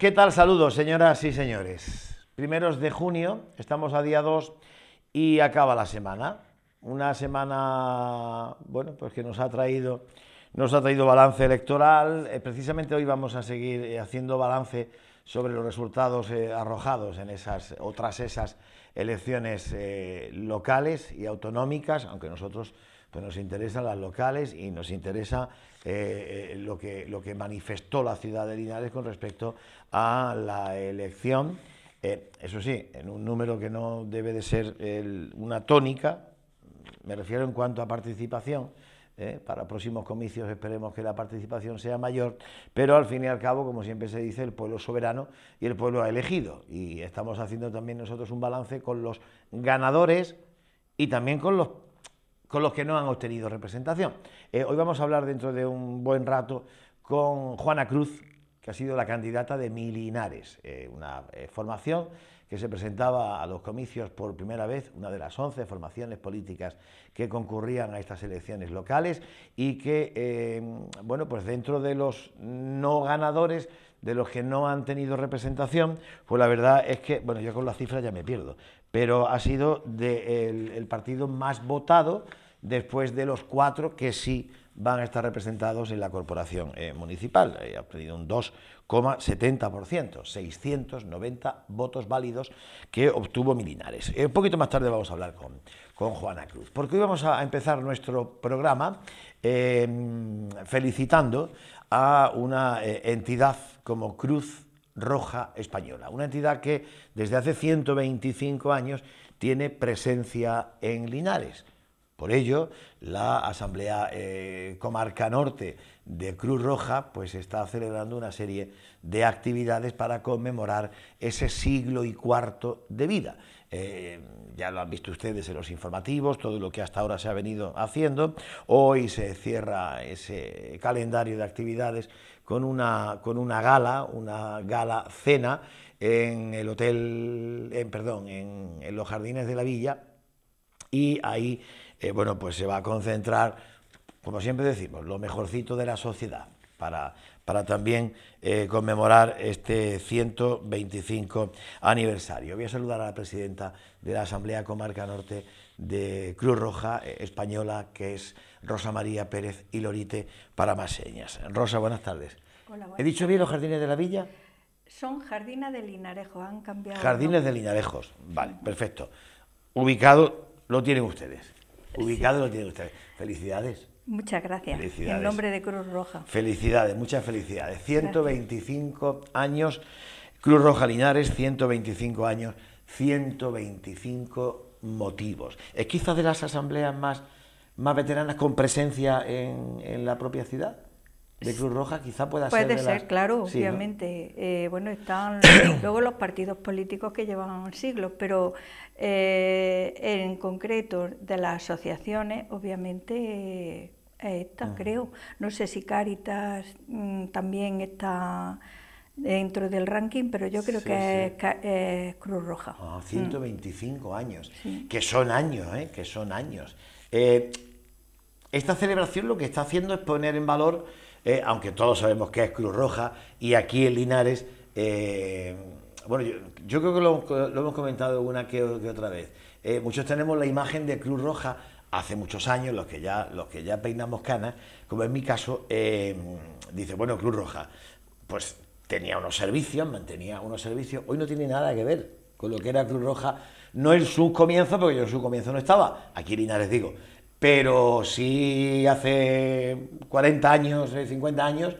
¿Qué tal? Saludos, señoras y señores. Primeros de junio, estamos a día 2 y acaba la semana. Una semana, bueno, pues que nos ha traído, nos ha traído balance electoral. Eh, precisamente hoy vamos a seguir eh, haciendo balance sobre los resultados eh, arrojados en esas otras esas elecciones locales y autonómicas, aunque nosotros pues nos interesan las locales y nos interesa eh, eh, lo, que, lo que manifestó la ciudad de Linares con respecto a la elección. Eh, eso sí, en un número que no debe de ser una tónica, me refiero en cuanto a participación, para próximos comicios esperemos que la participación sea mayor, pero al fin y al cabo, como siempre se dice, el pueblo soberano y el pueblo ha elegido. Y estamos haciendo también nosotros un balance con los ganadores y también con los con los que no han obtenido representación. Eh, hoy vamos a hablar dentro de un buen rato con Juana Cruz, que ha sido la candidata de Milinares, eh, una eh, formación que se presentaba a los comicios por primera vez, una de las 11 formaciones políticas que concurrían a estas elecciones locales y que, eh, bueno, pues dentro de los no ganadores, de los que no han tenido representación, pues la verdad es que, bueno, yo con las cifras ya me pierdo, pero ha sido el, el partido más votado después de los cuatro que sí van a estar representados en la corporación eh, municipal. Eh, ha obtenido un 2,70%, 690 votos válidos que obtuvo Milinares. Eh, un poquito más tarde vamos a hablar con, con Juana Cruz, porque hoy vamos a empezar nuestro programa em, felicitando a una entidad como Cruz Roja Española, una entidad que desde hace 125 años tiene presencia en Linares. Por ello, la Asamblea eh, Comarca Norte de Cruz Roja pues está celebrando una serie de actividades para conmemorar ese siglo y cuarto de vida. Eh, ya lo han visto ustedes en los informativos, todo lo que hasta ahora se ha venido haciendo. Hoy se cierra ese calendario de actividades con una, con una gala, una gala cena en el hotel, en, perdón, en, en los jardines de la villa y ahí eh, bueno, pues se va a concentrar, como siempre decimos, lo mejorcito de la sociedad para, para también eh, conmemorar este 125 aniversario. Voy a saludar a la presidenta de la Asamblea Comarca Norte de Cruz Roja eh, Española, que es Rosa María Pérez y Lorite para más señas. Rosa, buenas tardes. Hola, ¿He dicho bien los jardines de la villa? Son jardines de linarejos, han cambiado. Jardines de Linarejos, vale, perfecto. Ubicado lo tienen ustedes ubicado lo tiene usted. Felicidades. Muchas gracias. Felicidades. En nombre de Cruz Roja. Felicidades, muchas felicidades. 125 años, Cruz Roja Linares, 125 años, 125 motivos. Es quizás de las asambleas más, más veteranas con presencia en la propia ciudad de Cruz Roja quizá pueda ser. Puede ser, claro, obviamente. Eh, bueno, están luego los partidos políticos que llevan siglos, pero eh, en concreto de las asociaciones, obviamente eh, esta, creo. No sé si Caritas mm, también está dentro del ranking, pero yo creo que Es, Cruz Roja. 125 ah, mm. años, que son años, ¿eh? que son años. esta celebración lo que está haciendo es poner en valor eh, aunque todos sabemos que es Cruz Roja, y aquí en Linares, eh, bueno, yo, creo que lo, hemos comentado una que, otra vez, eh, muchos tenemos la imagen de Cruz Roja hace muchos años, los que ya, los que ya peinamos canas, como en mi caso, dice, bueno, Cruz Roja, pues tenía unos servicios, mantenía unos servicios, hoy no tiene nada que ver con lo que era Cruz Roja, no en su comienzo, porque yo en su comienzo no estaba, aquí en Linares digo, pero sí hace 40 años, 50 eh, años,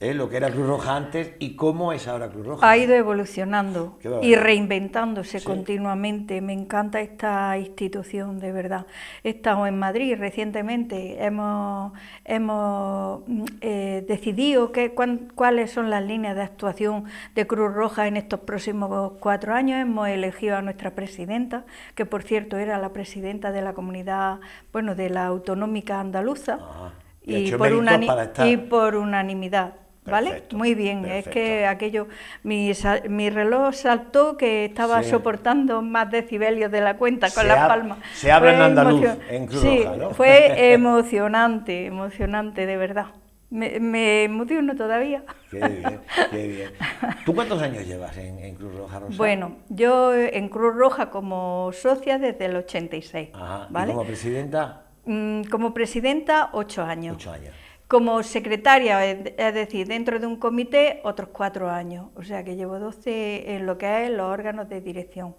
¿eh? lo que era Cruz Roja antes y cómo es ahora Cruz Roja. Ha ido evolucionando y reinventándose continuamente. Me encanta esta institución, de verdad. He estado en Madrid recientemente, hemos, mm, eh, decidido cuáles son las líneas de actuación de Cruz Roja en estos próximos cuatro años. Hemos elegido a nuestra presidenta, que por cierto era la presidenta de la comunidad, bueno, de la autonómica andaluza. y, por unanimidad. ¿Vale? Muy bien, es que aquello, mi, reloj saltó que estaba soportando más decibelios de la cuenta con las palmas. Se habla en andaluz, en Cruz Roja, ¿no? fue emocionante, emocionante, de verdad. Me, me emociono todavía. Qué bien, qué bien. ¿Tú cuántos años llevas en, Cruz Roja, Bueno, yo en Cruz Roja como socia desde el 86. ¿Y como presidenta? Mm, como presidenta, ocho años. Ocho años como secretaria, es decir, dentro de un comité, otros cuatro años. O sea que llevo 12 en lo que es los órganos de dirección.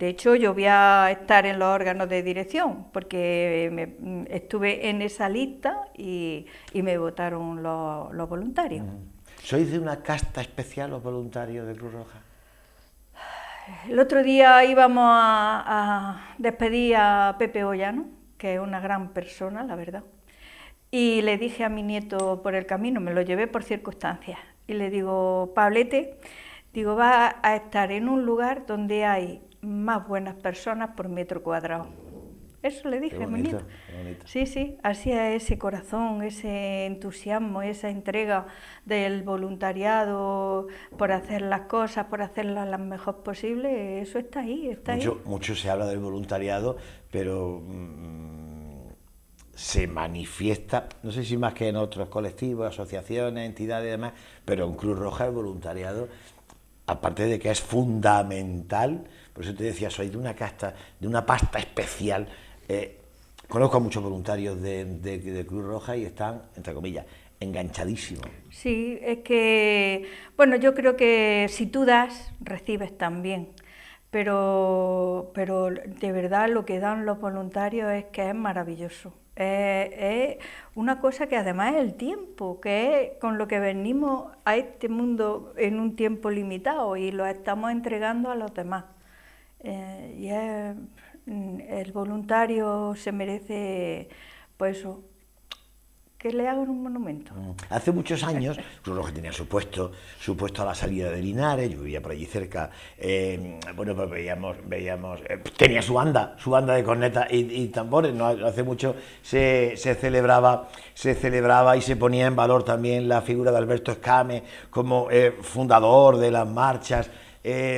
De hecho, yo voy a estar en los órganos de dirección porque estuve en esa lista y, me votaron los, voluntarios. ¿Sois de una casta especial los voluntarios de Cruz Roja? El otro día íbamos a, a despedir a Pepe Ollano, que es una gran persona, la verdad y le dije a mi nieto por el camino, me lo llevé por circunstancias, y le digo, Pablete, digo, va a estar en un lugar donde hay más buenas personas por metro cuadrado. Eso le dije a mi nieto. Sí, sí, así es ese corazón, ese entusiasmo, esa entrega del voluntariado por hacer las cosas, por hacerlas las mejor posible, eso está ahí, está mucho, ahí. Mucho se habla del voluntariado, pero mm, se manifiesta, no sé si más que en otros colectivos, asociaciones, entidades y demás, pero en Cruz Roja el voluntariado, aparte de que es fundamental, por eso te decía, soy de una casta, de una pasta especial. Eh, conozco a muchos voluntarios de, Cruz Roja y están, entre comillas, enganchadísimos. Sí, es que, bueno, yo creo que si tú das, recibes también. Pero, pero de verdad lo que dan los voluntarios es que es maravilloso. Eh, es una cosa que además es el tiempo, que es con lo que venimos a este mundo en un tiempo limitado y lo estamos entregando a los demás. Eh, y mm, el voluntario se merece pues eso, que le hagan un monumento. Mm. Hace muchos años, uno que tenía su puesto, a la salida de Linares, yo vivía por allí cerca, eh, bueno, pues veíamos, veíamos eh, tenía su banda, su banda de cornetas y, tambores, ¿no? hace mucho se, celebraba, se celebraba y se ponía en valor también la figura de Alberto Escame como eh, fundador de las marchas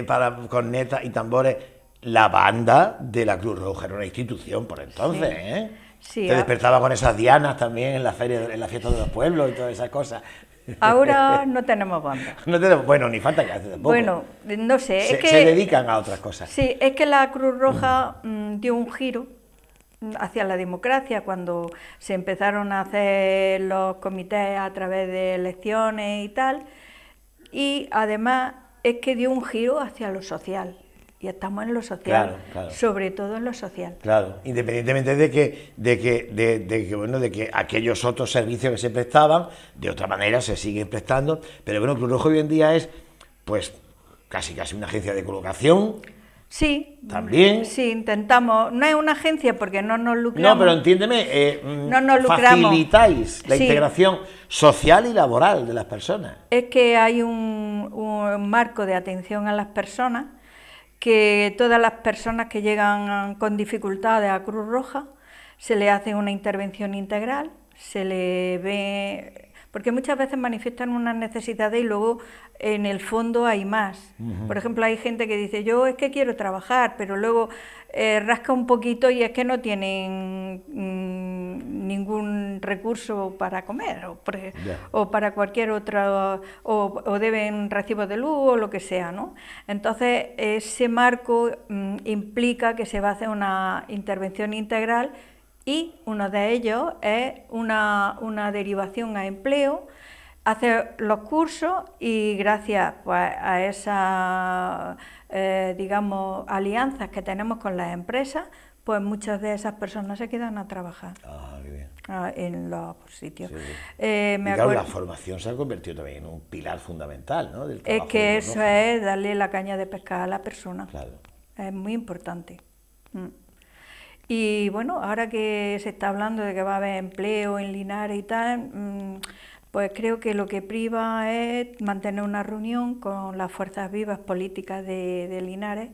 para cornetas y tambores. La banda de la Cruz Roja era una institución por entonces, te despertaba con esas dianas también en la feria, en la fiesta de los pueblos y todas esas cosas. Ahora no tenemos banda. No bueno, ni falta que hace tampoco. Bueno, no sé. Se, que, se dedican a otras cosas. Sí, es que la Cruz Roja mm, dio un giro hacia la democracia cuando se empezaron a hacer los comités a través de elecciones y tal. Y además es que dio un giro hacia lo social. ...y estamos en lo social, sobre todo en lo social. Claro, independientemente de que, de que, de, que, bueno, de que aquellos otros servicios que se prestaban, de otra manera se siguen prestando, pero bueno, Cruz rojo hoy en día es, pues, casi casi una agencia de colocación. Sí. También. Sí, intentamos. No es una agencia porque no nos lucramos. No, pero entiéndeme, eh, mm, no nos facilitáis la integración social y laboral de las personas. Es que hay un, un marco de atención a las personas que todas las personas que llegan con dificultades a Cruz Roja se le hace una intervención integral, se le ve porque muchas veces manifiestan unas necesidades y luego en el fondo hay más. Por ejemplo, hay gente que dice, yo es que quiero trabajar, pero luego eh, rasca un poquito y es que no tienen mm, ningún recurso para comer o, para cualquier otra, o, deben recibo de luz o lo que sea. ¿no? Entonces, ese marco mm, implica que se va a hacer una intervención integral y uno de ellos es una, derivación a empleo, hacer los cursos y gracias pues, a esas, eh, digamos, alianzas que tenemos con las empresas, pues muchas de esas personas se quedan a trabajar. Ah, ah, en los sitios. Eh, claro, la formación se ha convertido también en un pilar fundamental, ¿no? Del trabajo es que eso es darle la caña de pescar a la persona. Claro. Es muy importante. Mm. Y bueno, ahora que se está hablando de que va a haber empleo en Linares y tal, mm, pues creo que lo que priva es mantener una reunión con las fuerzas vivas políticas de Linares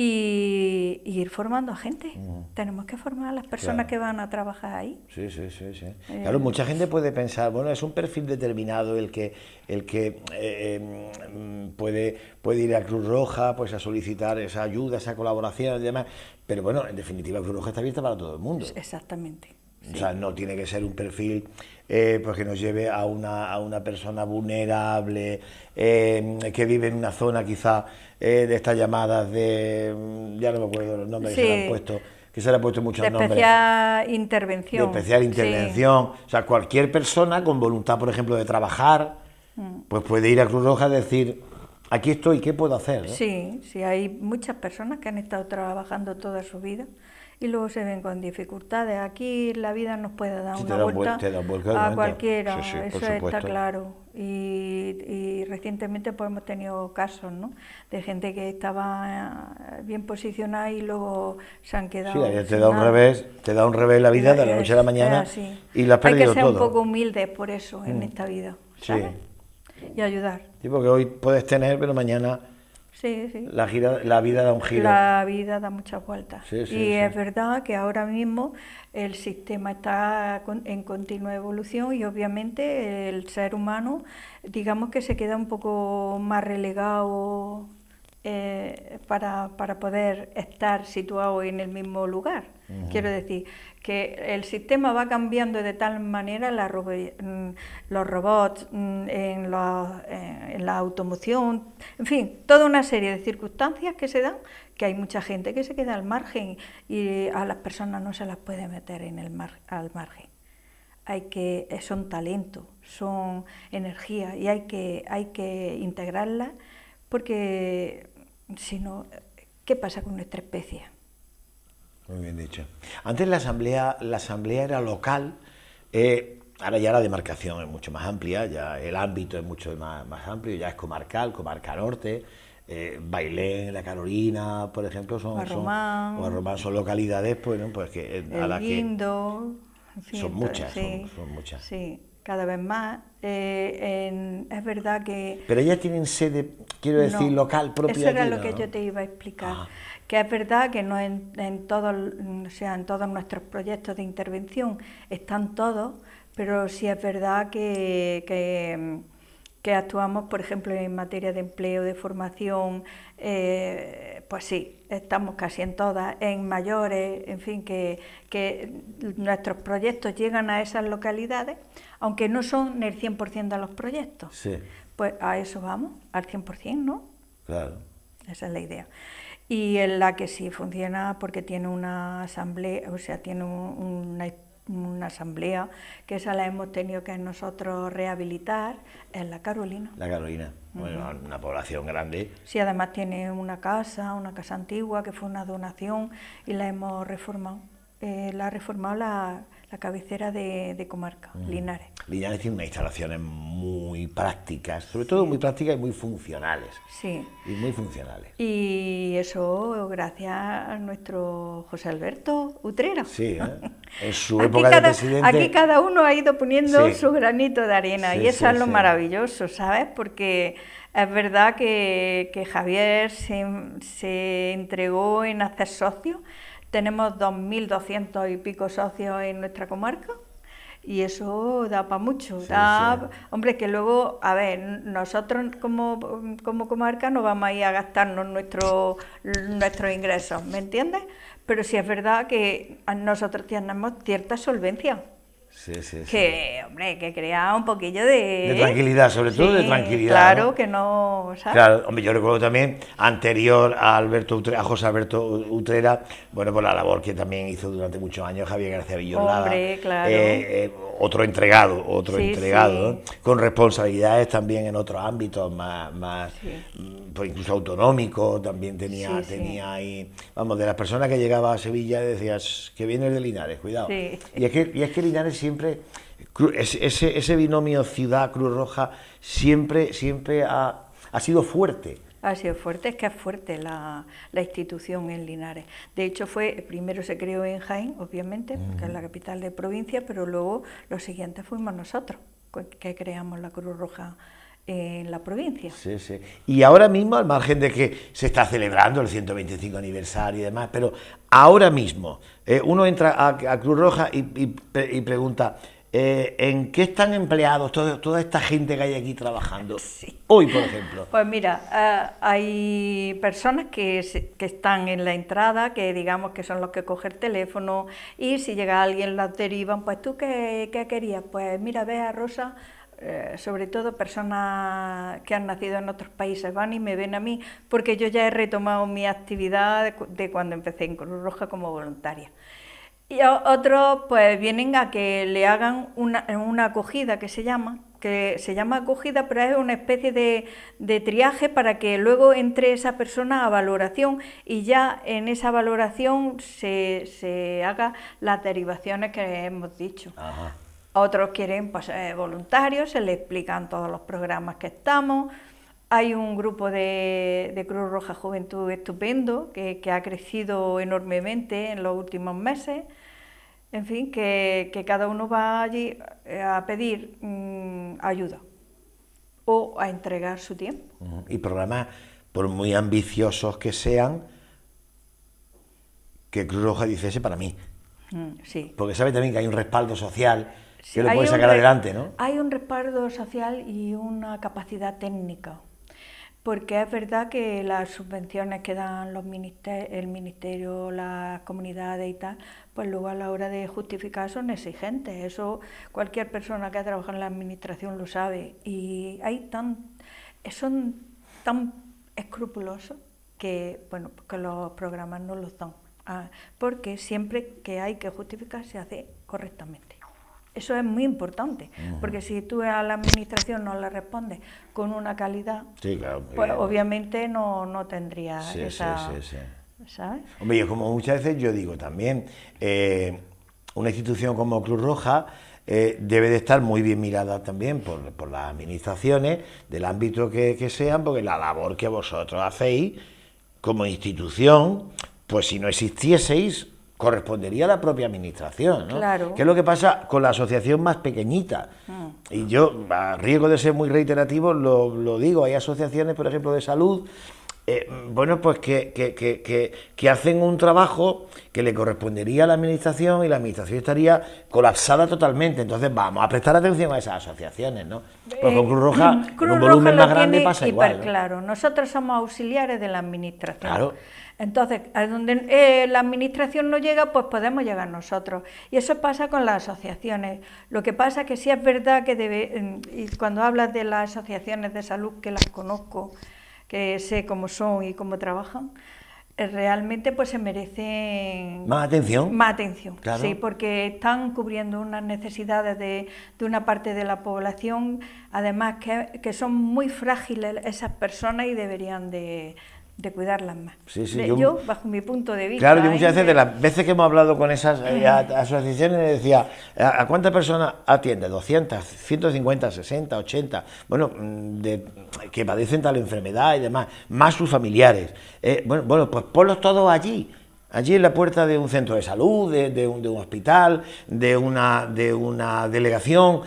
y, ir formando a gente. Mm. Tenemos que formar a las personas que van a trabajar ahí. Sí, sí, sí. sí. Eh, claro, mucha gente puede pensar, bueno, es un perfil determinado el que, el que eh, em, puede, puede ir a Cruz Roja pues, a solicitar esa ayuda, esa colaboración y demás. Pero bueno, en definitiva, Cruz Roja está abierta para todo el mundo. Exactamente. O sea, no tiene que ser un perfil eh, pues que nos lleve a una, persona vulnerable, eh, que vive en una zona quizá eh, de estas llamadas de, mm, ya no me acuerdo los nombres que se le han puesto, que han puesto muchos de Especial intervención. De especial intervención. O sea, cualquier persona con voluntad, por ejemplo, de trabajar, mm. pues puede ir a Cruz Roja y decir, aquí estoy, ¿qué puedo hacer? Sí, sí, hay muchas personas que han estado trabajando toda su vida y luego se ven con dificultades. Aquí la vida nos puede dar una vuelta, a cualquiera, eso está claro. Y, recientemente pues hemos tenido casos ¿no? de gente que estaba eh, bien posicionada y luego se han quedado. Sí, te da un revés, te da un revés la vida de la noche a la mañana y la has Hay que ser un poco humildes por eso en mm. esta vida ¿sabes? y ayudar. Sí, porque hoy puedes tener, pero mañana la, vida da un giro. La vida da muchas vueltas. y es verdad que ahora mismo el sistema está en continua evolución y obviamente el ser humano, digamos que se queda un poco más relegado eh, para poder estar situado en el mismo lugar. Quiero decir que el sistema va cambiando de tal manera la mm, los robots mm, en, eh, en, la automoción, en fin, toda una serie de circunstancias que se dan que hay mucha gente que se queda al margen y a las personas no se las puede meter en el al margen. Hay que, eh, son talento, son energía y hay que, hay que integrarla porque eh, si no, ¿qué pasa con nuestra especie? Muy bien dicho. Antes la asamblea, la asamblea era local, eh, ahora ya la demarcación es mucho más amplia, ya el ámbito es mucho más, más amplio, ya es comarcal, comarca norte, eh, Bailén, La Carolina, por ejemplo, son, son, son localidades pues, pues que, son muchas, son, muchas. Sí, cada vez más. Eh, es verdad que... Pero ellas tienen sede, quiero decir, local propia. Eso era lo que yo te iba a explicar. Ah que es verdad que no en, todos, en todos nuestros proyectos de intervención están todos, pero sí es verdad que, que, actuamos, por ejemplo, en materia de empleo, de formación, eh, pues sí, estamos casi en todas, en mayores, en fin, que, que nuestros proyectos llegan a esas localidades, aunque no son el 100% de los proyectos. Sí. Pues a eso vamos, al 100%, ¿no? Claro. Esa es la idea y en la que sí funciona porque tiene una asamblea, o sea, tiene una, asamblea que esa la hemos tenido que nosotros rehabilitar es la Carolina. La Carolina, bueno, una población grande. Sí, además tiene una casa, una casa antigua que fue una donación y la hemos reformado. Eh, la ha reformado la, cabecera de, comarca, mm. Linares. Linares tiene unas instalaciones muy prácticas, sobre todo muy prácticas y muy funcionales. Sí. Y muy funcionales. Y eso gracias a nuestro José Alberto Utrera. Sí, ¿eh? en su época de presidente. Aquí cada uno ha ido poniendo su granito de arena y eso es lo maravilloso, ¿sabes? Porque es verdad que, Javier se, se entregó en hacer socio tenemos 2.200 y pico socios en nuestra comarca y eso da para mucho. da, Hombre, que luego, a ver, nosotros como, comarca no vamos a ir a gastarnos nuestro, nuestros ingresos, ¿me entiendes? Pero sí es verdad que nosotros tenemos cierta solvencia. Sí, sí, que, hombre, que crea un poquillo de... De tranquilidad, sobre todo de tranquilidad. Claro, que no... Claro, hombre, yo recuerdo también, anterior a, Alberto a José Alberto Utrera, bueno, por pues la labor que también hizo durante muchos años Javier García Villorlada. claro. Eh, eh, otro entregado, otro entregado, con responsabilidades también en otros ámbitos, más, más pues incluso autonómico, también tenía, tenía ahí... Vamos, de las personas que llegaba a Sevilla decías, que vienes de Linares, cuidado. Y, es que, y es que Linares siempre, ese, binomio ciudad-Cruz Roja siempre, siempre ha, sido fuerte. Ha sido fuerte, es que es fuerte la, la, institución en Linares. De hecho, fue primero se creó en Jaén, obviamente, mm. que es la capital de provincia, pero luego lo siguiente fuimos nosotros que creamos la Cruz Roja en la provincia. Sí, sí. Y ahora mismo, al margen de que se está celebrando el 125 aniversario y demás, pero ahora mismo eh, uno entra a, Cruz Roja y, pregunta, eh, ¿en qué están empleados todo, toda esta gente que hay aquí trabajando? Hoy, por ejemplo. Pues mira, eh, hay personas que, que, están en la entrada, que digamos que son los que cogen el teléfono, y si llega alguien las derivan, pues tú qué, qué querías, pues mira, ve a Rosa eh, sobre todo personas que han nacido en otros países van y me ven a mí, porque yo ya he retomado mi actividad de cuando empecé en Cruz Roja como voluntaria. Y otros pues vienen a que le hagan una, acogida que se llama, que se llama acogida, pero es una especie de, triaje para que luego entre esa persona a valoración y ya en esa valoración se, se haga las derivaciones que hemos dicho. Otros quieren pues, eh, voluntarios, se les explican todos los programas que estamos. Hay un grupo de, Cruz Roja Juventud estupendo que, ha crecido enormemente en los últimos meses. En fin, que, cada uno va allí eh, a pedir mm, ayuda o a entregar su tiempo. Y programas, por muy ambiciosos que sean, que Cruz Roja dice para mí. Mm, Porque sabe también que hay un respaldo social que lo puede sacar adelante, ¿no? Hay un respaldo social y una capacidad técnica, porque es verdad que las subvenciones que dan el ministerio, las comunidades y tal, pues luego a la hora de justificar son exigentes. Eso cualquier persona que ha trabajado en la administración lo sabe. Y hay tan, son tan escrupulosos que, bueno, que los programas no los dan, ah, porque siempre que hay que justificar se hace correctamente. Eso es muy importante, porque si tú a la administración no le respondes con una calidad, pues obviamente no, no tendría esa... ¿sabes? Hombre, como muchas veces yo digo también, eh, una institución como Cruz Roja eh, debe de estar muy bien mirada también por, las administraciones, del ámbito que sean, porque la labor que vosotros hacéis como institución, pues si no existieseis, correspondería a la propia administración, ¿no? Claro. ¿Qué es lo que pasa con la asociación más pequeñita? Mm. Y yo, a riesgo de ser muy reiterativo, lo, digo, hay asociaciones, por ejemplo, de salud, eh, bueno, pues que, hacen un trabajo que le correspondería a la administración y la administración estaría colapsada totalmente. Entonces, vamos a prestar atención a esas asociaciones, ¿no? Porque con Cruz Roja, eh, un volumen más grande pasa igual. Claro, nosotros somos auxiliares de la administración. Claro. Entonces, a donde eh, la administración no llega, pues podemos llegar nosotros. Y eso pasa con las asociaciones. Lo que pasa es que sí es verdad que debe, y cuando hablas de las asociaciones de salud, que las conozco, que sé cómo son y cómo trabajan, eh, realmente pues se merecen más atención más atención sí porque están cubriendo unas necesidades de, una parte de la población además que, son muy frágiles esas personas y deberían de, de cuidarlas más. Sí, sí, yo, bajo mi punto de vista... Claro, yo muchas ¿eh? veces, de las veces que hemos hablado con esas eh, asociaciones, le decía, ¿a, cuántas personas atiende? ¿200, 150, 60, 80? Bueno, mm, de, que padecen tal enfermedad y demás, más sus familiares. Eh, bueno, bueno, pues ponlos todos allí, Allí en la puerta de un centro de salud, de, un, hospital, de una, de una delegación.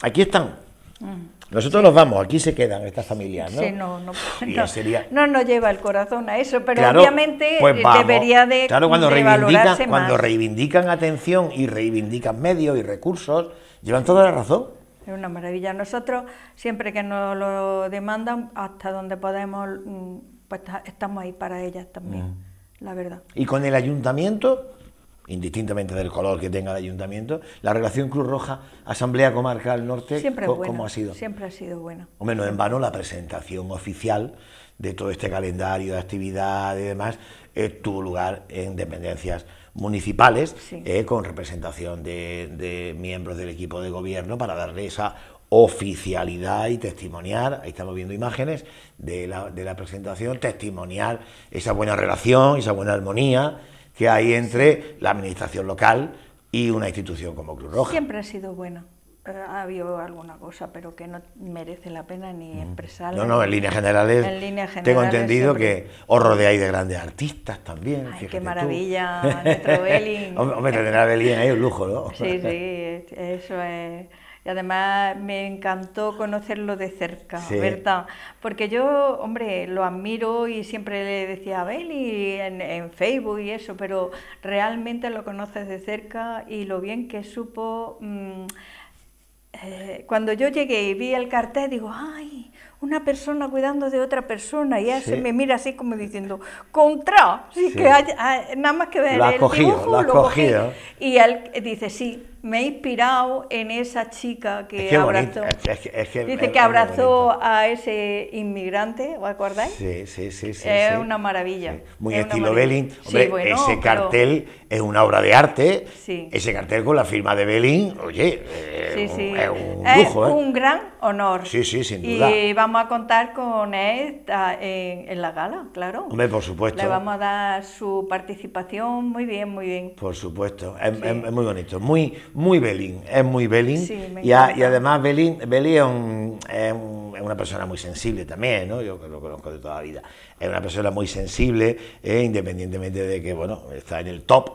aquí están. Mm. Nosotros los vamos, aquí se quedan estas familias, ¿no? no, nos lleva el corazón a eso, pero obviamente pues debería de Claro, cuando, reivindican, atención y reivindican medios y recursos, llevan toda la razón. Es una maravilla. Nosotros, siempre que nos lo demandan, hasta donde podemos, mm, pues estamos ahí para ellas también, mm. la verdad. ¿Y con el ayuntamiento? indistintamente del color que tenga el ayuntamiento, la relación Cruz Roja Asamblea Comarca del Norte, siempre ¿cómo ha sido? Siempre ha sido buena. O menos en vano la presentación oficial de todo este calendario de actividad y demás eh, tuvo lugar en dependencias municipales eh, con representación de, miembros del equipo de gobierno para darle esa oficialidad y testimoniar, ahí estamos viendo imágenes de la, de la presentación, testimoniar esa buena relación, esa buena armonía, que hay entre la administración local y una institución como Cruz Roja. Siempre ha sido buena. Eh, ha habido alguna cosa, pero que no merece la pena ni mm. expresar. No, no, en líneas generales. línea general tengo entendido que os rodeáis de grandes artistas también. Ay, qué maravilla, O Belling. a ahí es un lujo, ¿no? Sí, sí, eso es y además me encantó conocerlo de cerca, ¿verdad? Porque yo, hombre, lo admiro y siempre le decía a Beli en, Facebook y eso, pero realmente lo conoces de cerca y lo bien que supo... Mm, eh, cuando yo llegué y vi el cartel, digo, ay, una persona cuidando de otra persona y él se me mira así como diciendo contra que nada más que ver lo el dibujo, lo, y él dice sí me he inspirado en esa chica que, abrazó, dice que abrazó a ese inmigrante, ¿os acordáis? Sí, sí, sí. sí es una maravilla. Muy estilo Belín. Hombre, ese cartel es una obra de arte. Ese cartel con la firma de Belín, oye, eh, es un, lujo. ¿eh? un gran honor. Sí, sí, sin duda. Y vamos a contar con él en, la gala, claro. Hombre, por supuesto. Le vamos a dar su participación muy bien, muy bien. Por supuesto, es, muy bonito, muy muy Belín, es muy Belín. y, además Belín, es, una persona muy sensible también, ¿no? Yo lo conozco de toda la vida. Es una persona muy sensible, ¿eh? independientemente de que, bueno, está en el top,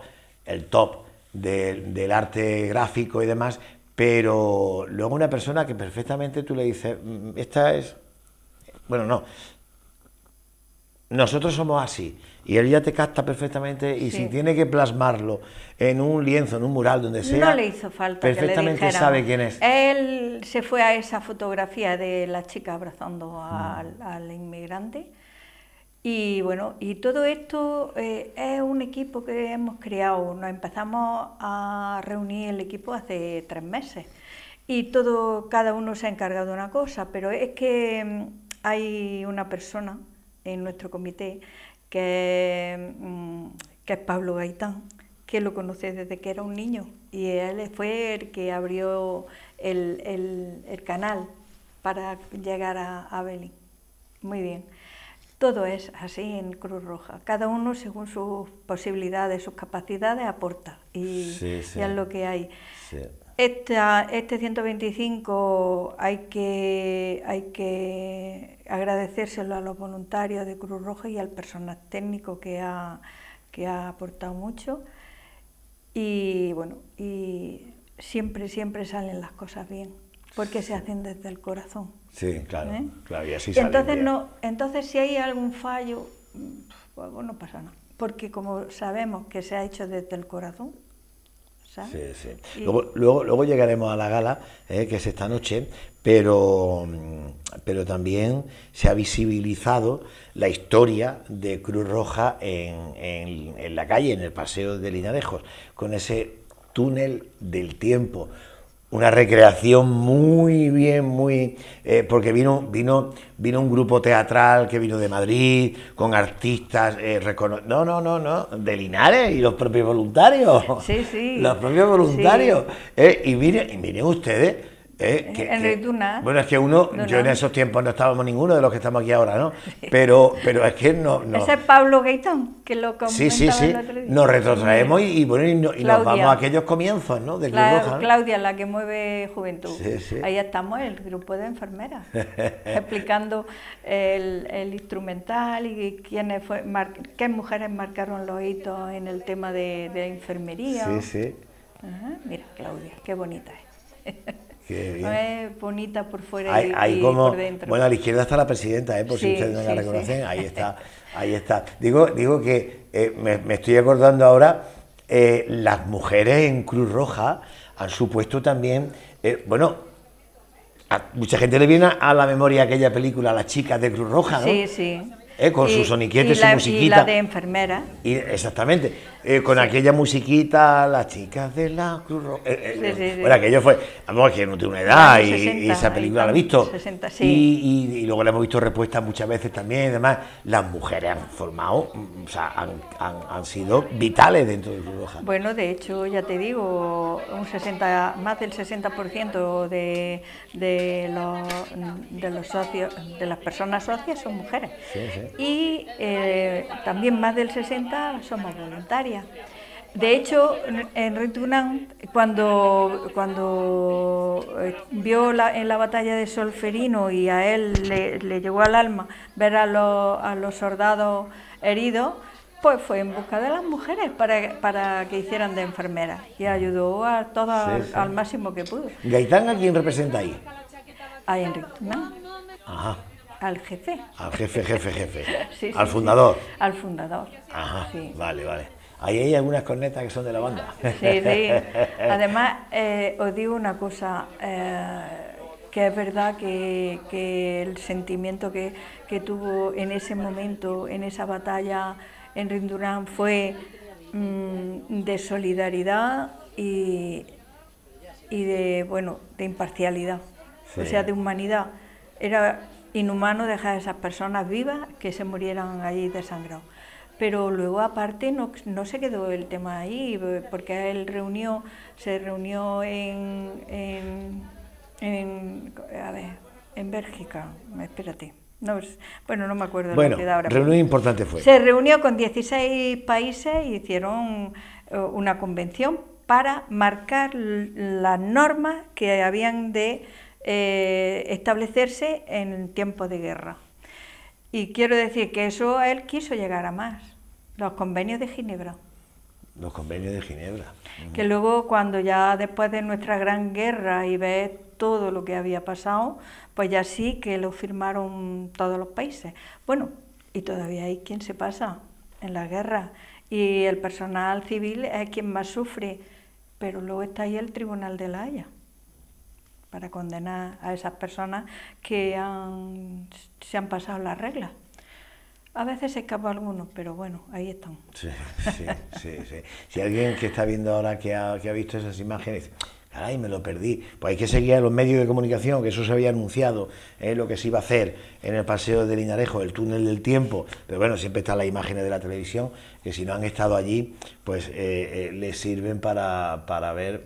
el top del arte gráfico y demás, pero luego una persona que perfectamente tú le dices, mm, esta es... Bueno, no. Nosotros somos así y él ya te capta perfectamente y si tiene que plasmarlo en un lienzo, en un mural, donde sea, no le hizo falta perfectamente sabe quién es. Él se fue a esa fotografía de la chica abrazando mm. al, inmigrante y bueno, y todo esto eh, es un equipo que hemos creado, nos empezamos a reunir el equipo hace tres meses y todo, cada uno se ha encargado de una cosa, pero es que mm, hay una persona en nuestro comité Mm, que, es Pablo Gaitán, que lo conoce desde que era un niño y él fue el que abrió el, canal para llegar a, a Belín. Muy bien. Todo es así en Cruz Roja. Cada uno, según sus posibilidades, sus capacidades, aporta y, y es lo que hay este 125 hay que, hay que agradecérselo a los voluntarios de Cruz Roja y al personal técnico que ha, que ha aportado mucho. Y bueno, y siempre, siempre salen las cosas bien, porque se hacen desde el corazón. Sí, claro, ¿Eh? y así entonces, no, entonces, si hay algún fallo, pues, no pasa nada, porque como sabemos que se ha hecho desde el corazón, Sí, sí. Luego, llegaremos a la gala, eh, que es esta noche, pero, mm, pero también se ha visibilizado la historia de Cruz Roja en, la calle, en el paseo de Linarejos, con ese túnel del tiempo, una recreación muy bien, muy eh, porque vino, vino, vino un grupo teatral que vino de Madrid con artistas eh, no, no, no, no, de Linares y los propios voluntarios, sí, sí, los propios voluntarios eh, y miren, y miren ustedes ¿Eh? eh, que, bueno, es que uno, yo en esos tiempos no estábamos ninguno de los que estamos aquí ahora, ¿no? Pero, pero es que no. Ese es Pablo Gayton que lo comentaba Sí, sí, sí. Nos retrotraemos y, y, bueno, y, nos vamos a aquellos comienzos, ¿no? De Claudia, la que mueve juventud. Ahí estamos, el grupo de enfermeras, explicando el, instrumental y quiénes fue, mar, qué mujeres marcaron los hitos en el tema de, de enfermería. Sí, sí. mira, Claudia, qué bonita es. Qué Es bonita por fuera y, por dentro. Bueno, a la izquierda está la presidenta, ¿eh? por si ustedes no la reconocen, ahí está, ahí está. Digo, digo que eh, me, estoy acordando ahora, eh, las mujeres en Cruz Roja han supuesto también, bueno, mucha gente le viene a la memoria aquella película Las chicas de Cruz Roja, ¿no? Sí, sí. con sus soniquetes y su musiquita. Y la de enfermera. Y, exactamente. Eh, con aquella musiquita, las chicas de la Cruz Roja. Eh, eh, bueno, aquello fue. Vamos, que no tiene una edad y, esa película la he visto. y, luego la hemos visto respuesta muchas veces también. y Además, las mujeres han formado, mm, o sea, han, sido vitales dentro de Cruz Roja. Bueno, de hecho, ya te digo, un 60, más del 60% de, de, los, de los socios, de las personas socias son mujeres. Y también más del 60% somos voluntarios de hecho, en Dunant, cuando, cuando eh, vio la, en la batalla de Solferino y a él le, llegó al alma ver a los, a los soldados heridos, pues fue en busca de las mujeres para, para que hicieran de enfermeras y ayudó a todas al máximo que pudo. ¿Gaitán a quién representa ahí? A Enrique Tunán, Ajá. Al jefe. Al jefe, jefe, jefe. al fundador. Al fundador. Ajá. Vale, vale. Ahí hay algunas cornetas que son de la banda. Sí, sí. Además, eh, os digo una cosa, eh, que es verdad que, el sentimiento que, tuvo en ese momento, en esa batalla en Rindurán, fue mm, de solidaridad y, de, bueno, de imparcialidad, o sea, de humanidad. Era inhumano dejar a esas personas vivas que se murieran allí desangrados pero luego aparte no, no, se quedó el tema ahí, porque él reunió, se reunió en, en, en Bélgica, espérate. No, pues, bueno, no me acuerdo bueno, la ahora. Reunión importante fue. Se reunió con 16 países y hicieron eh, una convención para marcar las normas que habían de eh, establecerse en tiempos de guerra. Y quiero decir que eso él quiso llegar a más. Los convenios de Ginebra. Los convenios de Ginebra. Que luego cuando ya después de nuestra gran guerra y ve todo lo que había pasado, pues ya sí que lo firmaron todos los países. Bueno, y todavía hay quien se pasa en la guerra y el personal civil es quien más sufre, pero luego está ahí el Tribunal de la Haya para condenar a esas personas que se han pasado las reglas. A veces se escapa alguno, pero bueno, ahí están. Sí, sí, sí, Si alguien que está viendo ahora, que ha, que ha visto esas imágenes, dice, caray, me lo perdí. Pues hay que seguir a los medios de comunicación, que eso se había anunciado, ¿eh? lo que se iba a hacer en el Paseo de Linarejo, el túnel del tiempo. Pero bueno, siempre están las imágenes de la televisión, que si no han estado allí, pues eh, eh, les sirven para, ver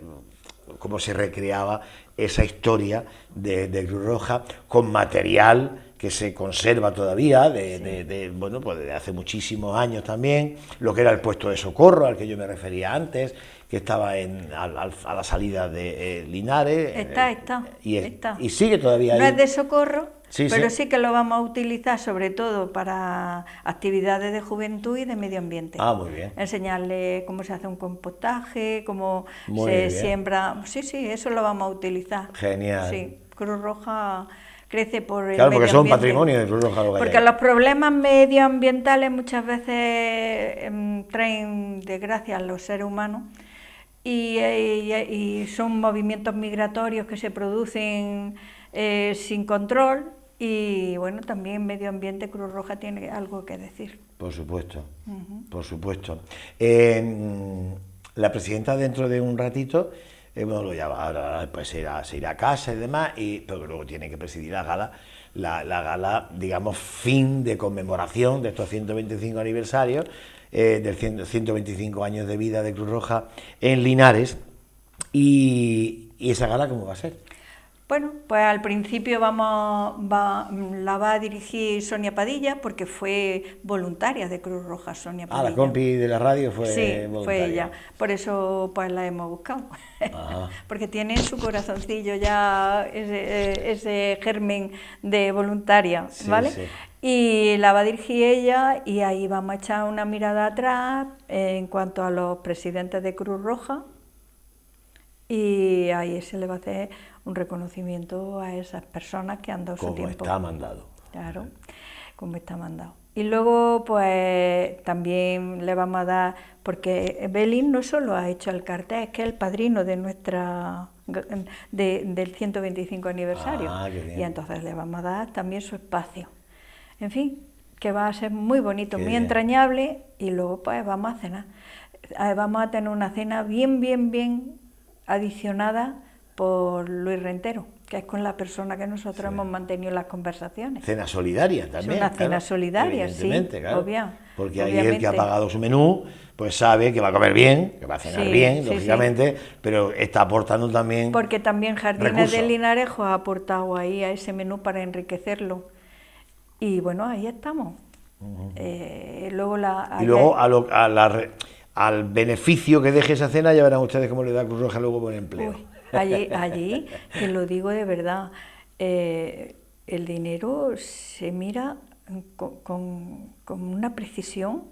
cómo se recreaba esa historia de, de Cruz Roja con material que se conserva todavía de, bueno, pues de hace muchísimos años también, lo que era el puesto de socorro al que yo me refería antes, que estaba en, a, la salida de eh, Linares. Eh, está, está, y, está. Y sigue todavía No es de socorro, pero sí. que lo vamos a utilizar sobre todo para actividades de juventud y de medio ambiente. Ah, Enseñarle cómo se hace un compostaje, cómo se siembra. Sí, sí, eso lo vamos a utilizar. Genial. Sí, Cruz Roja Claro, porque son patrimonio de Cruz Roja Porque los problemas medioambientales muchas veces em, traen desgracia a los seres humanos y, son movimientos migratorios que se producen eh, sin control y bueno, también medio ambiente Cruz Roja tiene algo que decir. Por supuesto, por supuesto. Em, la presidenta dentro de un ratito eh, lo pues se irá, a casa y demás, y, pero luego tiene que presidir la gala, la, gala, digamos, fin de conmemoración de estos 125 aniversarios, de eh, del 125 años de vida de Cruz Roja en Linares, y esa gala, ¿cómo va a ser? Bueno, pues al principio vamos, la va a dirigir Sonia Padilla porque fue voluntaria de Cruz Roja, Sonia Padilla. Ah, la compi de la radio fue sí, fue ella. Por eso pues la hemos buscado. porque tiene en su corazoncillo ya ese, germen de voluntaria, ¿vale? Sí. Y la va a dirigir ella y ahí vamos a echar una mirada atrás en cuanto a los presidentes de Cruz Roja y ahí se le va a hacer un reconocimiento a esas personas que han dado su tiempo. Como está mandado. Claro, como está mandado. Y luego, pues también le vamos a dar, porque Belín no solo ha hecho el cartel, es que es el padrino de nuestra del 125 aniversario. Ah, y entonces le vamos a dar también su espacio. En fin, que va a ser muy bonito, muy entrañable, y luego pues vamos a cenar. Eh, vamos a tener una cena bien, bien, bien adicionada por Luis Rentero, que es con la persona que nosotros hemos mantenido las conversaciones. Cena solidaria también. Es una cena solidaria, sí, Porque ahí el que ha pagado su menú, pues sabe que va a comer bien, que va a cenar bien, lógicamente, pero está aportando también. Porque también Jardines recursos. de Linarejo ha aportado ahí a ese menú para enriquecerlo. Y bueno, ahí estamos. Eh, luego la, y luego a, al beneficio que deje esa cena ya verán ustedes cómo le da Cruz Roja luego por empleo. Allí, allí, te lo digo de verdad, eh, el dinero se mira con, una precisión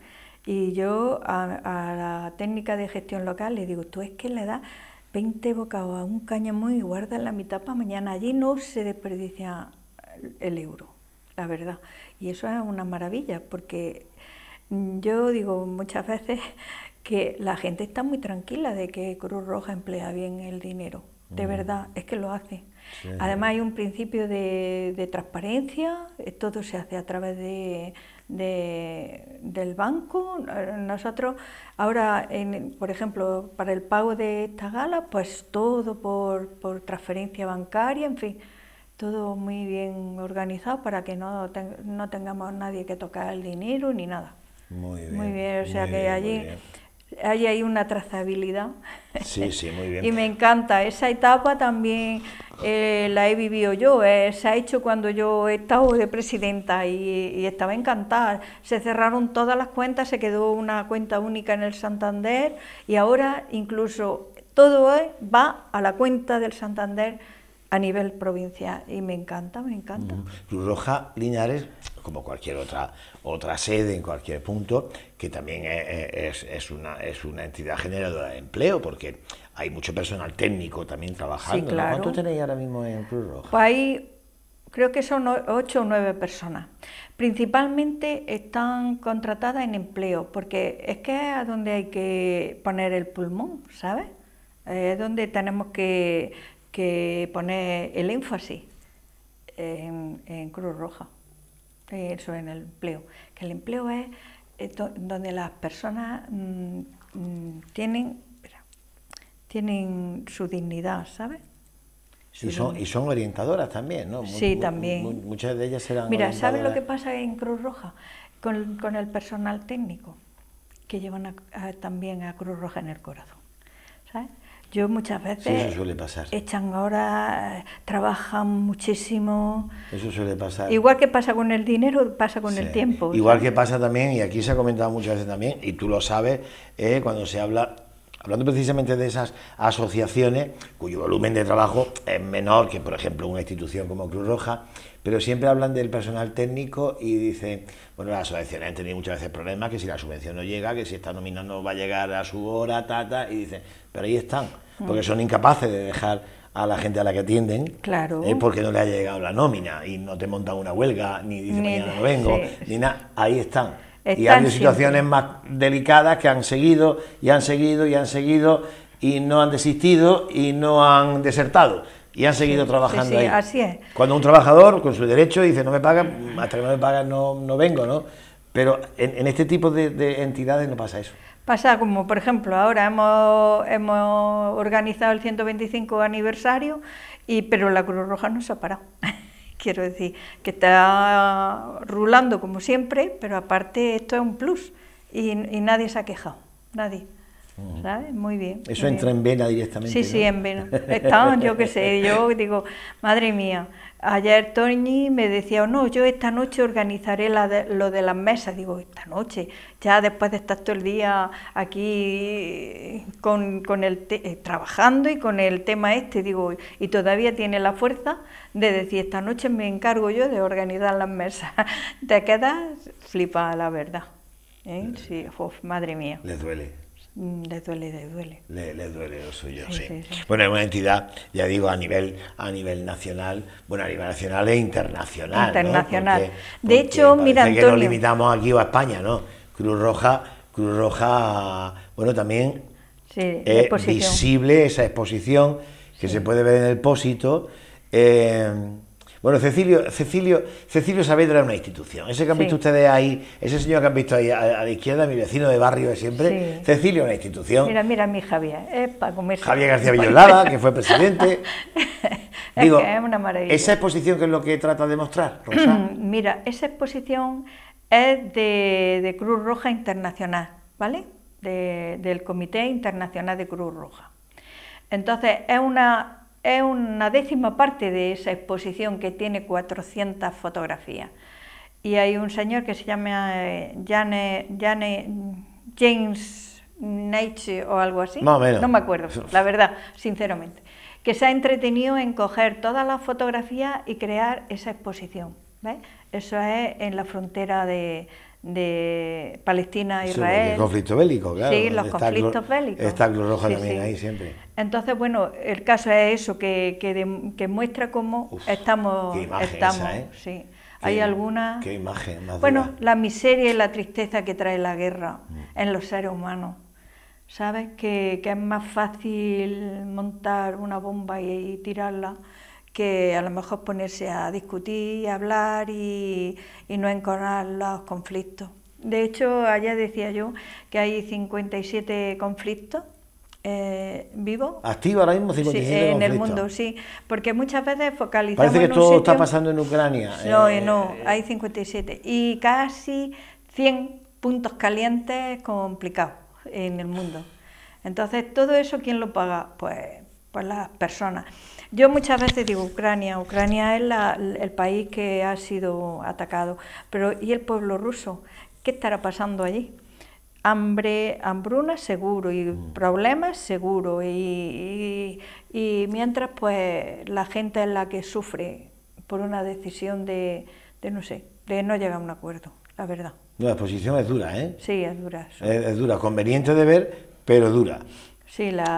y yo a, la técnica de gestión local le digo, tú es que le das 20 bocados a un cañamón y guardas la mitad para mañana. Allí no se desperdicia el euro, la verdad. Y eso es una maravilla porque yo digo muchas veces que la gente está muy tranquila de que Cruz Roja emplea bien el dinero. De verdad, es que lo hace. Además hay un principio de, transparencia, eh, todo se hace a través de, del banco. Nosotros ahora, por ejemplo, para el pago de esta gala, pues todo por, transferencia bancaria, en fin, todo muy bien organizado para que no, no tengamos nadie que tocar el dinero ni nada. Muy bien. Muy bien, o sea que allí hay ahí una trazabilidad. Sí, sí, muy bien. y me encanta. Esa etapa también eh, la he vivido yo. Eh. se ha hecho cuando yo he estado de presidenta y, y, estaba encantada. Se cerraron todas las cuentas, se quedó una cuenta única en el Santander y ahora incluso todo va a la cuenta del Santander a nivel provincial y me encanta, me encanta. Cruz Roja Linares, como cualquier otra otra sede en cualquier punto, que también e, e, es, una, entidad generadora de empleo, porque hay mucho personal técnico también trabajando. ¿Cuánto tenéis ahora mismo en Cruz Roja? Pues ahí creo que son ocho o nueve personas. Principalmente están contratadas en empleo, porque es que es a donde hay que poner el pulmón, ¿sabes? Es donde tenemos que, poner el énfasis en Cruz Roja eso en el empleo, que el empleo es eh, donde las personas mm, mm, tienen, tienen su dignidad, ¿sabes? y son, y son orientadoras también, ¿no? Sí, también. muchas de ellas serán Mira, ¿sabes lo que pasa en Cruz Roja? Con, el personal técnico, que llevan también a Cruz Roja en el corazón. ¿Sabes? Yo muchas veces... pasar. Echan horas, trabajan muchísimo. Eso suele pasar. Igual que pasa con el dinero, pasa con el tiempo. Igual que pasa también, y aquí se ha comentado muchas veces también, y tú lo sabes, eh, cuando se habla hablando precisamente de esas asociaciones cuyo volumen de trabajo es menor que, por ejemplo, una institución como Cruz Roja, pero siempre hablan del personal técnico y dicen, bueno, las asociaciones han tenido muchas veces problemas, que si la subvención no llega, que si esta nómina no va a llegar a su hora, tata, y dicen, pero ahí están, porque son incapaces de dejar a la gente a la que atienden, claro. porque no le ha llegado la nómina y no te montan una huelga, ni dice mañana no vengo, ni nada, ahí están. y hay situaciones más delicadas que han seguido y han seguido y han seguido y no han desistido y no han desertado y han seguido trabajando sí, ahí. Así es. Cuando un trabajador con su derecho dice no me pagan, hasta que no me pagan no, vengo, ¿no? Pero en, este tipo de entidades no pasa eso. Pasa como, por ejemplo, ahora hemos, hemos organizado el 125 aniversario, y, pero la Cruz Roja no se ha parado. Quiero decir, que está rulando como siempre, pero aparte esto es un plus y, nadie se ha quejado, nadie. ¿sabes? Muy bien. Eso entra en vena directamente. Sí, sí, en vena. Está, yo qué sé, yo digo, madre mía, Ayer Tony me decía, oh, no, yo esta noche organizaré de, lo de las mesas. Digo, esta noche, ya después de estar todo el día aquí con, con el eh, trabajando y con el tema este, digo, y todavía tiene la fuerza de decir, esta noche me encargo yo de organizar las mesas. Te quedas flipa, la verdad. ¿eh? Sí, madre mía. Le duele. Mm, le duele, le duele. Le, duele lo suyo, sí, Bueno, es una entidad, ya digo, a nivel, a nivel nacional, bueno, a nivel nacional e internacional. Internacional. de hecho, mira, Antonio... que nos limitamos aquí a España, ¿no? Cruz Roja, Cruz Roja, bueno, también es visible esa exposición que se puede ver en el pósito. Eh, bueno, Cecilio, Cecilio, Cecilio Saavedra es una institución. Ese que han visto ustedes ahí, ese señor que han visto ahí a, la izquierda, mi vecino de barrio de siempre, Cecilio es una institución. Mira, mira mi Javier, es Javier García Villolada, que fue presidente. es, una maravilla. ¿Esa exposición que es lo que trata de mostrar, Rosa? mira, esa exposición es de, Cruz Roja Internacional, ¿vale? del Comité Internacional de Cruz Roja. Entonces, es una es una décima parte de esa exposición que tiene 400 fotografías. Y hay un señor que se llama eh, Jane, James Nietzsche o algo así. No me acuerdo, la verdad, sinceramente. Que se ha entretenido en coger todas las fotografías y crear esa exposición. Eso es en la frontera de, de Palestina e Israel. Sí, el conflicto bélico, claro. Sí, los conflictos bélicos. Está Cruz Roja también ahí siempre. Entonces, bueno, el caso es eso, que, que, que muestra cómo estamos. ¿eh? Qué imagen estamos esa, sí. Hay algunas. Qué imagen más Bueno, la miseria y la tristeza que trae la guerra mm. en los seres humanos. ¿Sabes? Que, que, es más fácil montar una bomba y tirarla que a lo mejor ponerse a discutir, y hablar y, no enconar los conflictos. De hecho, allá decía yo que hay 57 conflictos eh, vivos. ¿Activo ahora mismo 57 sí, en el mundo, sí. Porque muchas veces focalizamos. Parece que todo está pasando en Ucrania. No, eh, no, eh, hay 57. Y casi 100 puntos calientes complicados en el mundo. Entonces, todo eso, ¿quién lo paga? Pues pues las personas. Yo muchas veces digo Ucrania, Ucrania es el país que ha sido atacado, pero ¿y el pueblo ruso? ¿Qué estará pasando allí? Hambre, hambruna seguro y mm. problemas seguro y, y, mientras pues la gente es la que sufre por una decisión de, de no sé, de no llegar a un acuerdo, la verdad. La exposición es dura, ¿eh? Sí, es dura. es dura, conveniente de ver, pero dura.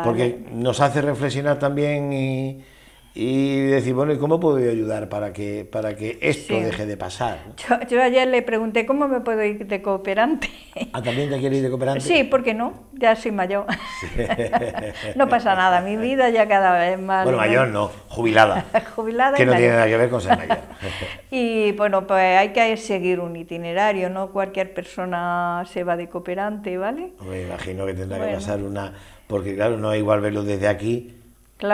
Porque nos hace reflexionar también y, decir, bueno, ¿y cómo puedo ayudar para que, para que esto deje de pasar? Yo, ayer le pregunté, ¿cómo me puedo ir de cooperante? ¿Ah, también te quieres ir de cooperante? Sí, porque no, ya soy mayor. no pasa nada, mi vida ya cada vez más... Bueno, mayor no, jubilada. jubilada. Que no tiene nada que ver con ser mayor. y bueno, pues hay que seguir un itinerario, no cualquier persona se va de cooperante, ¿vale? Me imagino que tendrá que pasar una porque claro, no es igual verlo desde aquí que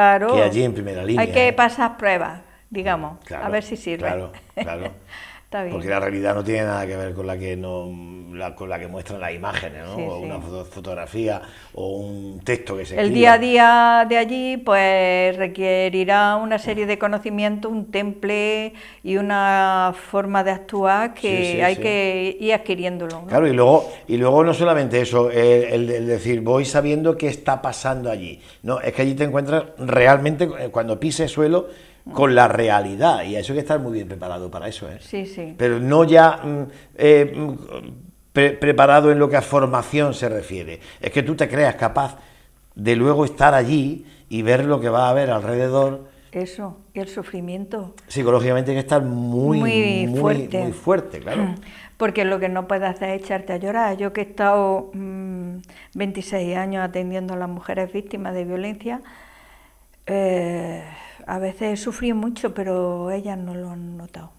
allí en primera línea. Hay que ¿eh? pasar pruebas, digamos, a ver si sirve. Claro, claro. Porque la realidad no tiene nada que ver con la que no con la que muestran las imágenes, ¿no? o una fotografía o un texto que se El día a día de allí pues requerirá una serie de conocimientos, un temple y una forma de actuar que hay que ir adquiriéndolo. Claro, y luego y luego no solamente eso, el, decir, voy sabiendo qué está pasando allí. No, es que allí te encuentras realmente eh, cuando pises suelo con la realidad y eso hay que estar muy bien preparado para eso. ¿eh? Sí, sí. Pero no ya mm, eh, mm, preparado en lo que a formación se refiere. Es que tú te creas capaz de luego estar allí y ver lo que va a haber alrededor. Eso, el sufrimiento. Psicológicamente hay que estar muy, muy, fuerte. Muy fuerte, claro. Porque lo que no puedes hacer es echarte a llorar. Yo que he estado 26 mm, años atendiendo a las mujeres víctimas de violencia, eh, a veces sufrí mucho, pero ellas no lo han notado.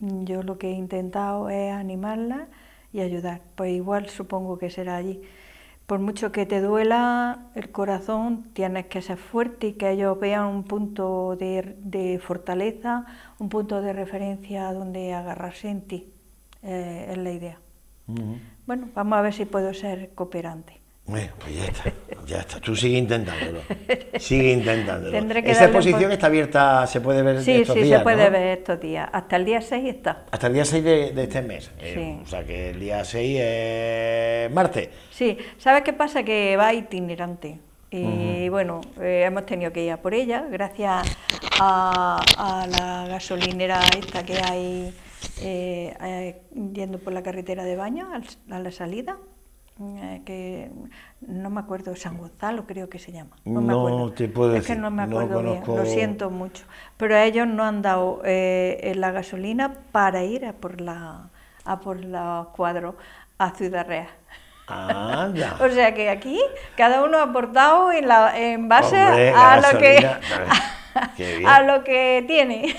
Yo lo que he intentado es animarla y ayudar. Pues igual supongo que será allí. Por mucho que te duela el corazón, tienes que ser fuerte y que ellos vean un punto de, fortaleza, un punto de referencia donde agarrarse en ti. Eh, es la idea. Bueno, vamos a ver si puedo ser cooperante. Bueno, pues ya está, ya está. Tú sigue intentándolo. Sigue intentándolo. Esa exposición está abierta, se puede ver estos sí, días. Sí, se puede ver estos días. Hasta el día 6 está. Hasta el día 6 de, este mes. Eh, o sea que el día 6 es martes. Sí, ¿sabes qué pasa? Que va itinerante. Y bueno, eh, hemos tenido que ir a por ella, gracias a, la gasolinera esta que hay eh, yendo por la carretera de baño a la salida eh, que no me acuerdo, San Gonzalo creo que se llama. No, me te no acuerdo bien, lo siento mucho. Pero ellos no han dado eh, la gasolina para ir a por la a por la cuadro a Ciudad Real. o sea que aquí cada uno ha aportado en, la, en base a lo que... a lo que tiene.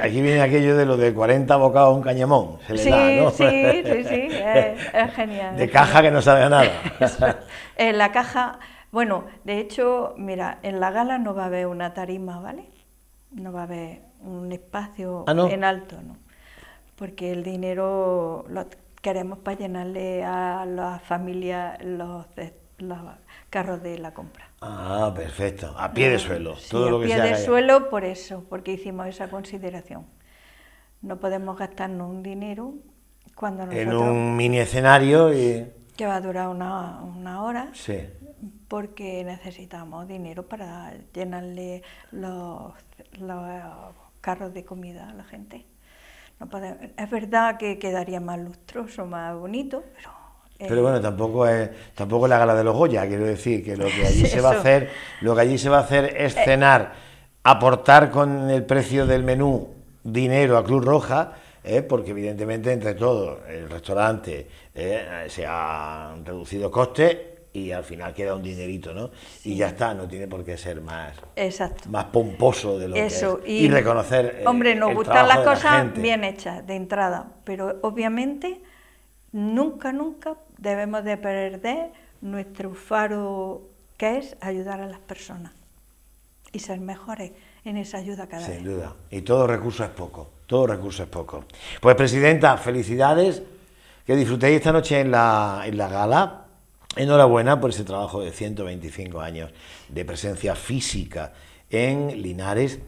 aquí, viene aquello de lo de 40 bocados un cañamón, sí, Sí, sí, es, genial. De caja que no sabe a nada. En eh, la caja, bueno, de hecho, mira, en la gala no va a haber una tarima, ¿vale? No va a haber un espacio ah, en alto, ¿no? Porque el dinero lo queremos para llenarle a las familias los carros de la compra. Ah, perfecto, a pie de suelo. todo a lo que pie de suelo por eso, porque hicimos esa consideración. No podemos gastarnos un dinero cuando nosotros... En un mini escenario y... Que va a durar una, hora. Sí. Porque necesitamos dinero para llenarle los, los carros de comida a la gente. No podemos, es verdad que quedaría más lustroso, más bonito, pero pero eh, bueno, tampoco es, tampoco la gala de los Goya, quiero decir, que lo que allí se va a hacer, lo que allí se va a hacer es eh. cenar, aportar con el precio del menú dinero a Cruz Roja, eh, porque evidentemente entre todos, el restaurante se ha reducido coste y al final queda un dinerito, ¿no? Y ya está, no tiene por qué ser más, Exacto. más pomposo de lo Eso, que es. Y, reconocer. hombre, nos gustan las cosas bien hechas de entrada, pero obviamente nunca, nunca debemos de perder nuestro faro que es ayudar a las personas y ser mejores en esa ayuda cada Sin vez. Sin duda, y todo recurso es poco, todo recurso es poco. Pues Presidenta, felicidades, que disfrutéis esta noche en la, en la gala. Enhorabuena por ese trabajo de 125 años de presencia física en Linares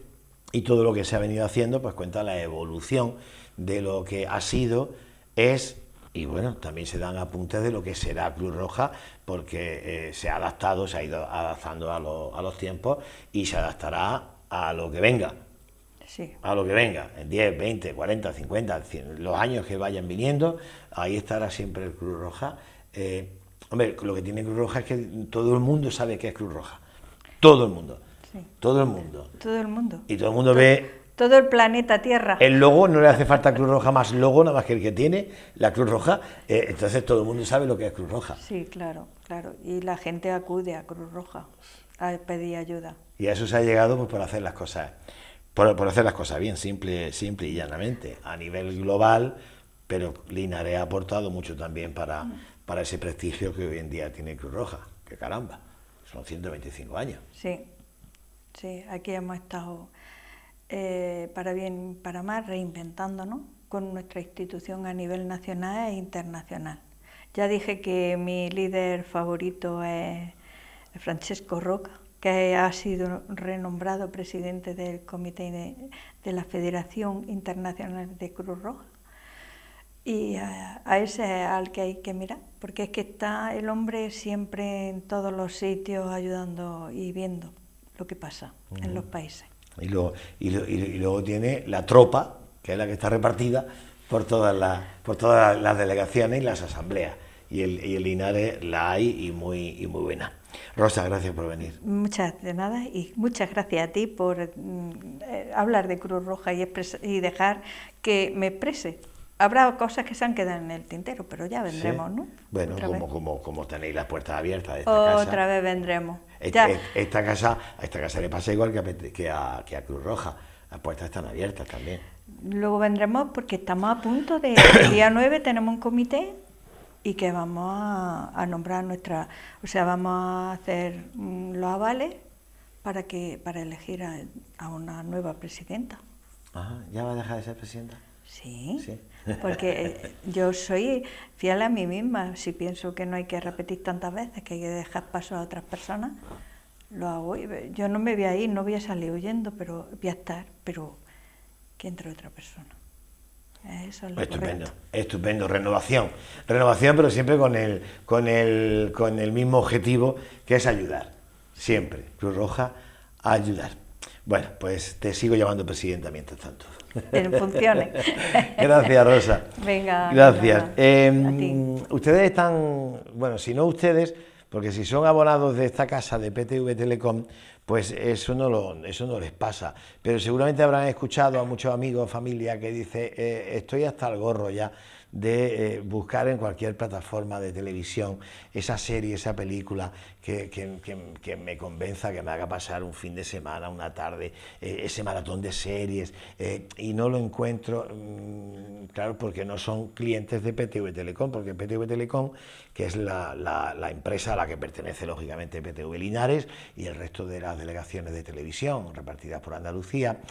y todo lo que se ha venido haciendo, pues cuenta la evolución de lo que ha sido, es y bueno, también se dan apuntes de lo que será Cruz Roja, porque eh, se ha adaptado, se ha ido adaptando a, a los tiempos y se adaptará a lo que venga. Sí. a lo que venga, en 10, 20, 40, 50, 100, los años que vayan viniendo, ahí estará siempre el Cruz Roja. Eh, hombre, lo que tiene Cruz Roja es que todo el mundo sabe que es Cruz Roja. Todo el mundo. Sí. Todo el mundo. Todo el mundo. Y todo el mundo ve todo el planeta Tierra. El logo no le hace falta Cruz Roja más logo, nada más que el que tiene, la Cruz Roja. Eh, entonces todo el mundo sabe lo que es Cruz Roja. Sí, claro, claro. Y la gente acude a Cruz Roja a pedir ayuda. Y a eso se ha llegado pues, por hacer las cosas. Por, hacer las cosas bien, simple, simple y llanamente. A nivel global, pero Linares ha aportado mucho también para, mm. para ese prestigio que hoy en día tiene Cruz Roja. Que caramba, son 125 años. Sí, sí, aquí hemos estado eh, para bien y para mal, reinventándonos con nuestra institución a nivel nacional e internacional. Ya dije que mi líder favorito es Francesco Roca, que ha sido renombrado presidente del Comité de la Federación Internacional de Cruz Roja. Y a, ese es al que hay que mirar, porque es que está el hombre siempre en todos los sitios ayudando y viendo lo que pasa en los países. Y luego, y, luego tiene la tropa, que es la que está repartida por todas las, por todas las delegaciones y las asambleas. Y el, y el INARE la hay y muy, y muy buena. Rosa, gracias por venir. Muchas de nada y muchas gracias a ti por mm, eh, hablar de Cruz Roja y, y dejar que me exprese habrá cosas que se han quedado en el tintero, pero ya vendremos, ¿no? Bueno, como, como, como, tenéis las puertas abiertas Otra vez vendremos. Esta, casa, a esta casa le pasa igual que a, que a, Cruz Roja. Las puertas están abiertas también. Luego vendremos porque estamos a punto de... El día 9 tenemos un comité y que vamos a, nombrar nuestra, o sea, vamos a hacer mm, los avales para que para elegir a, una nueva presidenta. ¿ya va a dejar de ser presidenta? sí porque eh, yo soy fiel a mí misma. Si pienso que no hay que repetir tantas veces, que hay que dejar paso a otras personas, lo hago. Eh, yo no me voy a ir, no voy a salir huyendo, pero voy a estar, pero que entre otra persona. Eso es lo pues estupendo, correcto. estupendo, renovación. Renovación, pero siempre con el, con, el, con el mismo objetivo, que es ayudar. Siempre. Cruz Roja, ayudar. Bueno, pues te sigo llamando presidenta mientras tanto. En funciones. Gracias, Rosa. Venga. Gracias. Em, ustedes están, bueno, si no ustedes, porque si son abonados de esta casa de PTV Telecom, pues eso no, lo, eso no les pasa. Pero seguramente habrán escuchado a muchos amigos, familia, que dice, eh, estoy hasta el gorro ya de eh, buscar en cualquier plataforma de televisión esa serie, esa película que, me convenza, que me haga pasar un fin de semana, una tarde, eh, ese maratón de series, eh, y no lo encuentro, mm, claro, porque no son clientes de PTV Telecom, porque PTV Telecom, que es la, la empresa a la que pertenece lógicamente PTV Linares y el resto de las delegaciones de televisión repartidas por Andalucía,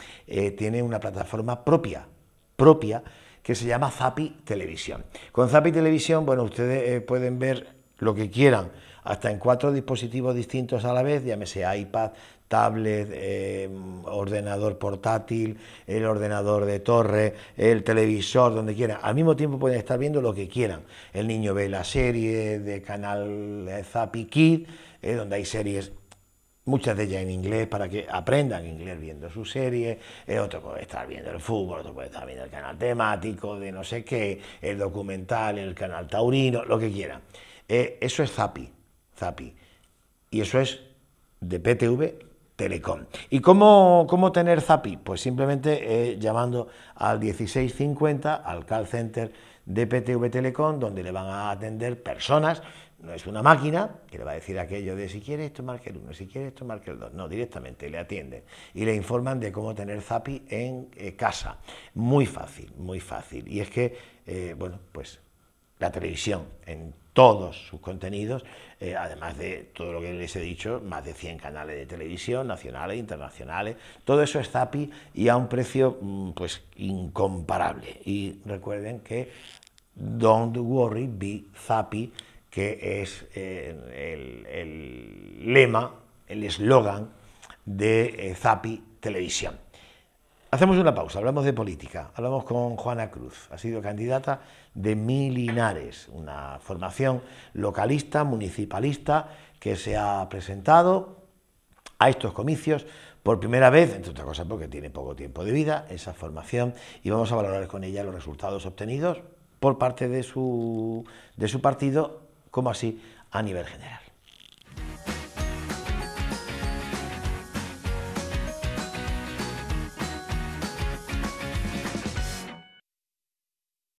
tiene una plataforma propia, propia, que se llama Zapi Televisión. Con Zapi Televisión, bueno, ustedes eh, pueden ver lo que quieran, hasta en cuatro dispositivos distintos a la vez, llámese iPad, tablet, eh, ordenador portátil, el ordenador de torre, el televisor, donde quieran. Al mismo tiempo pueden estar viendo lo que quieran. El niño ve la serie de canal eh, Zapi Kid, donde hay series muchas de ellas en inglés, para que aprendan inglés viendo su serie, eh, otro puede estar viendo el fútbol, otro puede estar viendo el canal temático, de no sé qué, el documental, el canal taurino, lo que quieran. Eh, eso es Zapi, Zapi. Y eso es de PTV Telecom. ¿Y cómo, tener Zapi? Pues simplemente eh, llamando al 1650, al call center de PTV Telecom, donde le van a atender personas no es una máquina que le va a decir aquello de si quiere esto marque el 1, si quiere esto marque el 2. No, directamente le atienden y le informan de cómo tener Zapi en eh, casa. Muy fácil, muy fácil. Y es que, eh, bueno, pues la televisión en todos sus contenidos, eh, además de todo lo que les he dicho, más de 100 canales de televisión, nacionales, internacionales, todo eso es Zapi y a un precio mm, pues incomparable. Y recuerden que Don't Worry, Be Zapi que es eh, el, lema, el eslogan de eh, Zapi Televisión. Hacemos una pausa, hablamos de política, hablamos con Juana Cruz, ha sido candidata de Milinares, una formación localista, municipalista, que se ha presentado a estos comicios por primera vez, entre otras cosas porque tiene poco tiempo de vida, esa formación, y vamos a valorar con ella los resultados obtenidos por parte de su, de su partido como así a nivel general.